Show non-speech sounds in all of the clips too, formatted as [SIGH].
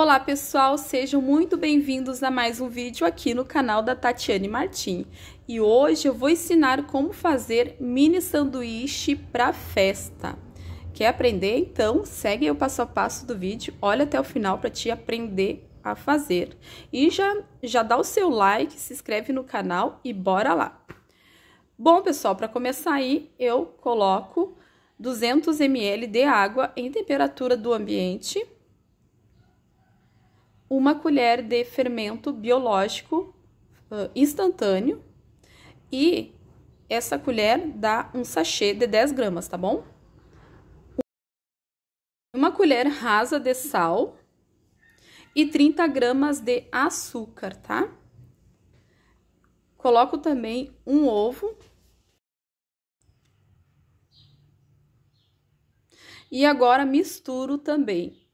Olá pessoal, sejam muito bem-vindos a mais um vídeo aqui no canal da Tatiane Martim. E hoje eu vou ensinar como fazer mini sanduíche para festa. Quer aprender? Então segue o passo a passo do vídeo, olha até o final para te aprender a fazer. E já, já dá o seu like, se inscreve no canal e bora lá! Bom pessoal, para começar aí eu coloco 200 ml de água em temperatura do ambiente uma colher de fermento biológico uh, instantâneo e essa colher dá um sachê de 10 gramas, tá bom? Uma colher rasa de sal e 30 gramas de açúcar, tá? Coloco também um ovo. E agora misturo também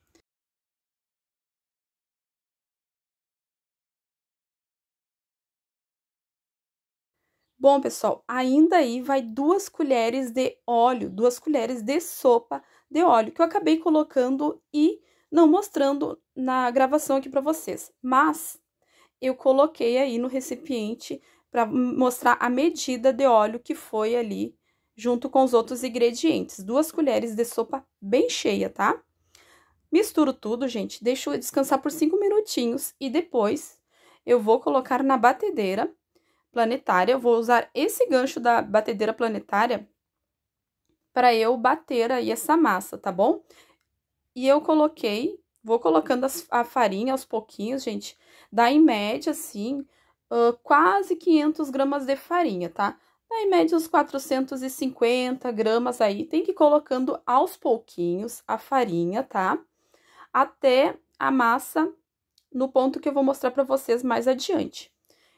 Bom, pessoal, ainda aí vai duas colheres de óleo, duas colheres de sopa de óleo, que eu acabei colocando e não mostrando na gravação aqui para vocês. Mas eu coloquei aí no recipiente para mostrar a medida de óleo que foi ali junto com os outros ingredientes. Duas colheres de sopa bem cheia, tá? Misturo tudo, gente, deixo descansar por cinco minutinhos e depois eu vou colocar na batedeira planetária, eu vou usar esse gancho da batedeira planetária para eu bater aí essa massa, tá bom? E eu coloquei, vou colocando as, a farinha aos pouquinhos, gente, dá em média, assim, uh, quase 500 gramas de farinha, tá? Dá em média uns 450 gramas aí, tem que ir colocando aos pouquinhos a farinha, tá? Até a massa no ponto que eu vou mostrar para vocês mais adiante.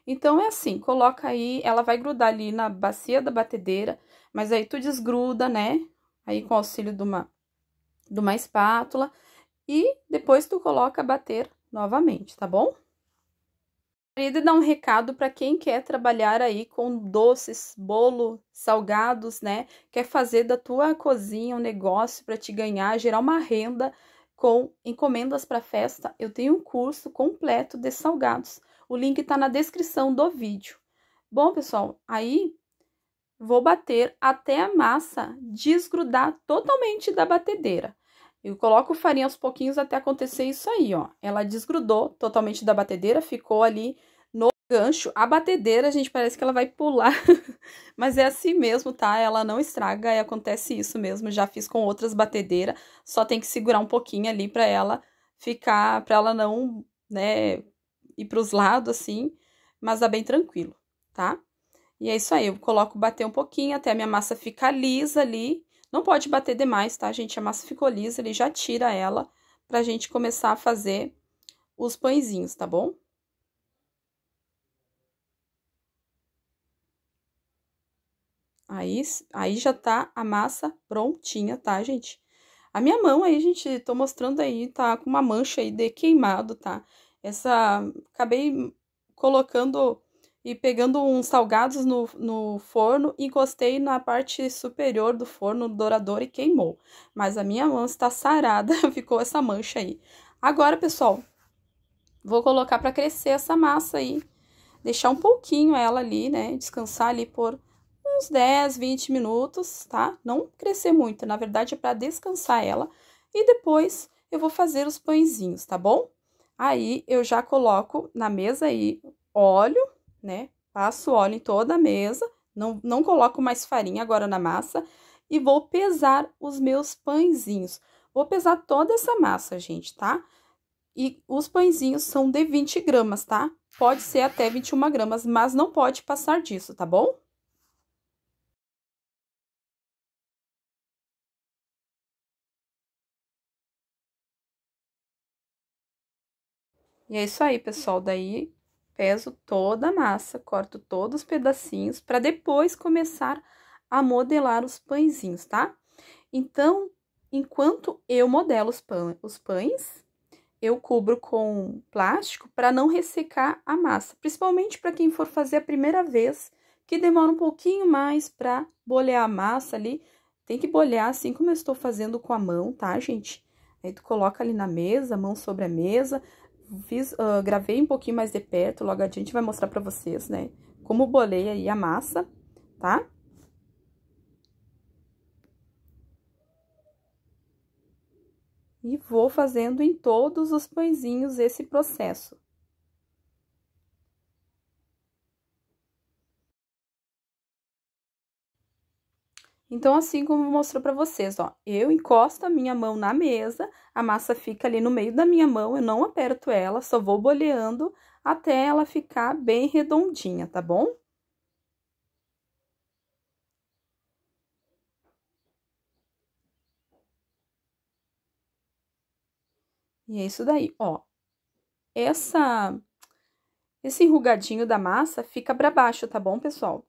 Então, é assim, coloca aí, ela vai grudar ali na bacia da batedeira, mas aí tu desgruda, né? Aí com auxílio de uma, de uma espátula, e depois tu coloca a bater novamente, tá bom? Querida, dá um recado para quem quer trabalhar aí com doces, bolo, salgados, né? Quer fazer da tua cozinha um negócio para te ganhar, gerar uma renda com encomendas para festa. Eu tenho um curso completo de salgados. O link está na descrição do vídeo. Bom, pessoal, aí vou bater até a massa desgrudar totalmente da batedeira. Eu coloco farinha aos pouquinhos até acontecer isso aí, ó. Ela desgrudou totalmente da batedeira, ficou ali no gancho. A batedeira, gente, parece que ela vai pular, [LAUGHS] mas é assim mesmo, tá? Ela não estraga e acontece isso mesmo. Já fiz com outras batedeiras, só tem que segurar um pouquinho ali para ela ficar, para ela não, né, e para os lados, assim, mas dá bem tranquilo, tá? E é isso aí, eu coloco bater um pouquinho até a minha massa ficar lisa ali. Não pode bater demais, tá, gente? A massa ficou lisa, ele já tira ela pra gente começar a fazer os pãezinhos, tá bom? Aí, aí já tá a massa prontinha, tá, gente? A minha mão aí, gente, tô mostrando aí, tá com uma mancha aí de queimado, tá? essa. Acabei colocando e pegando uns salgados no, no forno, encostei na parte superior do forno dourador e queimou. Mas a minha mão está sarada, [LAUGHS] ficou essa mancha aí. Agora, pessoal, vou colocar para crescer essa massa aí. Deixar um pouquinho ela ali, né? Descansar ali por uns 10, 20 minutos, tá? Não crescer muito, na verdade é para descansar ela. E depois eu vou fazer os pãezinhos, tá bom? Aí eu já coloco na mesa aí óleo, né? Passo óleo em toda a mesa, não, não coloco mais farinha agora na massa e vou pesar os meus pãezinhos. Vou pesar toda essa massa, gente, tá? E os pãezinhos são de 20 gramas, tá? Pode ser até 21 gramas, mas não pode passar disso, tá bom? E é isso aí, pessoal. Daí peso toda a massa, corto todos os pedacinhos para depois começar a modelar os pãezinhos, tá? Então, enquanto eu modelo os, pã os pães, eu cubro com plástico para não ressecar a massa, principalmente para quem for fazer a primeira vez, que demora um pouquinho mais para bolear a massa ali. Tem que bolear assim como eu estou fazendo com a mão, tá, gente? Aí tu coloca ali na mesa, mão sobre a mesa, fiz, uh, gravei um pouquinho mais de perto, logo a gente vai mostrar pra vocês, né? Como bolei aí a massa, tá? E vou fazendo em todos os pãezinhos esse processo. Então, assim como mostrou para vocês, ó, eu encosto a minha mão na mesa, a massa fica ali no meio da minha mão, eu não aperto ela, só vou boleando até ela ficar bem redondinha, tá bom? E é isso daí, ó. Essa, esse enrugadinho da massa fica para baixo, tá bom, pessoal?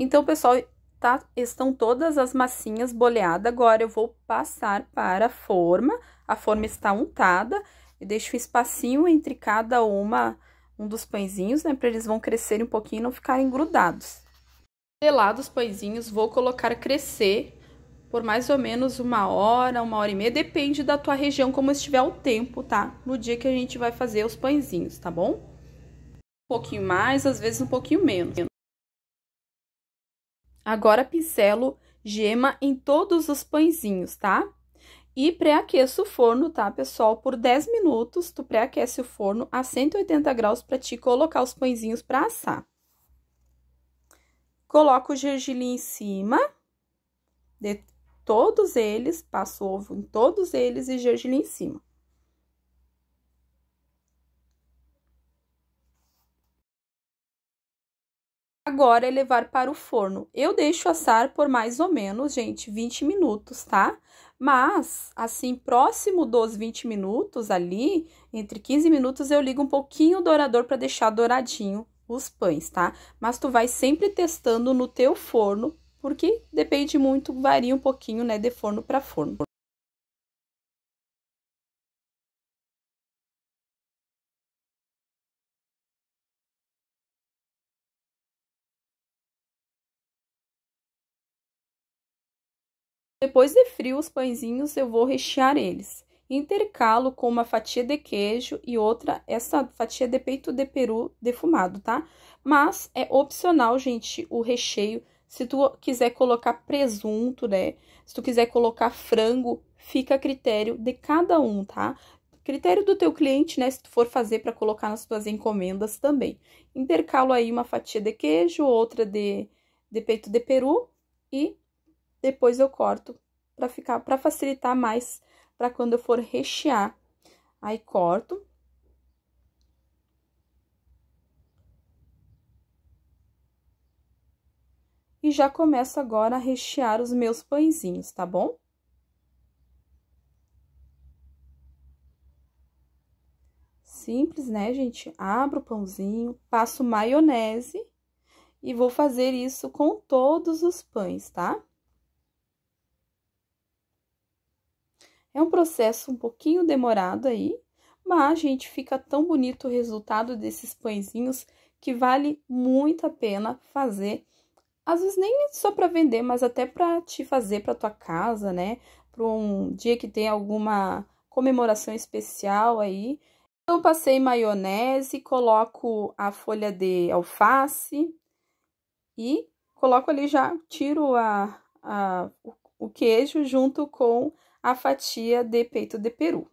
Então, pessoal, tá, estão todas as massinhas boleadas. Agora, eu vou passar para a forma. A forma está untada. E deixo um espacinho entre cada uma, um dos pãezinhos, né? Para eles vão crescerem um pouquinho e não ficarem grudados. Pelados os pãezinhos, vou colocar crescer por mais ou menos uma hora, uma hora e meia, depende da tua região, como estiver o tempo, tá? No dia que a gente vai fazer os pãezinhos, tá bom? Um pouquinho mais, às vezes um pouquinho menos. Agora, pincelo gema em todos os pãezinhos, tá? E pré-aqueço o forno, tá, pessoal? Por 10 minutos, tu pré-aquece o forno a 180 graus para te colocar os pãezinhos para assar. Coloca o gergelim em cima de todos eles, passo ovo em todos eles e gergelim em cima. Agora é levar para o forno. Eu deixo assar por mais ou menos, gente, 20 minutos, tá? Mas, assim, próximo dos 20 minutos ali, entre 15 minutos, eu ligo um pouquinho o dourador para deixar douradinho os pães, tá? Mas tu vai sempre testando no teu forno, porque depende muito, varia um pouquinho, né, de forno para forno. Depois de frio os pãezinhos, eu vou rechear eles. Intercalo com uma fatia de queijo e outra, essa fatia de peito de peru defumado, tá? Mas é opcional, gente, o recheio. Se tu quiser colocar presunto, né? Se tu quiser colocar frango, fica a critério de cada um, tá? Critério do teu cliente, né? Se tu for fazer para colocar nas tuas encomendas também. Intercalo aí uma fatia de queijo, outra de, de peito de peru e depois eu corto para ficar, para facilitar mais para quando eu for rechear. Aí corto. E já começo agora a rechear os meus pãezinhos, tá bom? Simples, né, gente? Abro o pãozinho, passo maionese e vou fazer isso com todos os pães, tá? É um processo um pouquinho demorado aí, mas, gente, fica tão bonito o resultado desses pãezinhos que vale muito a pena fazer. Às vezes nem só para vender, mas até para te fazer para tua casa, né? Para um dia que tem alguma comemoração especial aí. Então, passei maionese, coloco a folha de alface e coloco ali já, tiro a, a o queijo junto com a fatia de peito de peru.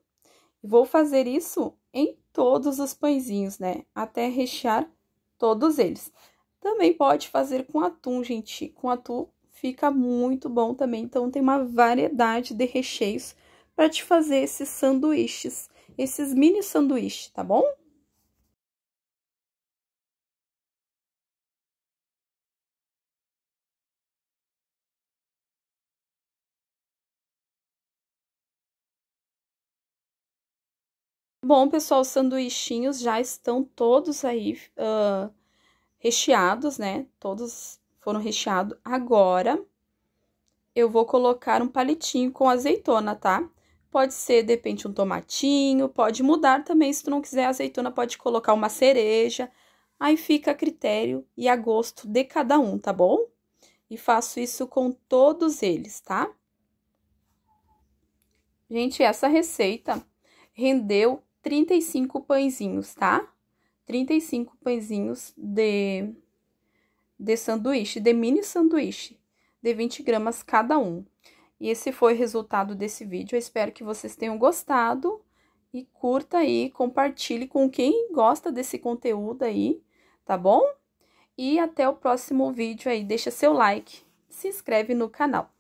Vou fazer isso em todos os pãezinhos, né? Até rechear todos eles. Também pode fazer com atum, gente. Com atum fica muito bom também. Então, tem uma variedade de recheios para te fazer esses sanduíches, esses mini sanduíches, tá bom? Bom, pessoal, os sanduichinhos já estão todos aí uh, recheados, né? Todos foram recheados. Agora, eu vou colocar um palitinho com azeitona, tá? Pode ser, de repente, um tomatinho, pode mudar também. Se tu não quiser azeitona, pode colocar uma cereja. Aí fica a critério e a gosto de cada um, tá bom? E faço isso com todos eles, tá? Gente, essa receita rendeu 35 pãezinhos, tá? 35 pãezinhos de, de sanduíche, de mini sanduíche, de 20 gramas cada um. E esse foi o resultado desse vídeo. Eu espero que vocês tenham gostado e curta aí, compartilhe com quem gosta desse conteúdo aí, tá bom? E até o próximo vídeo aí, deixa seu like, se inscreve no canal.